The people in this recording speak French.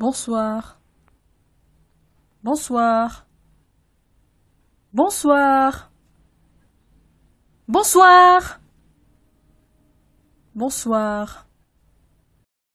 Bonsoir. Bonsoir. Bonsoir. Bonsoir. Bonsoir.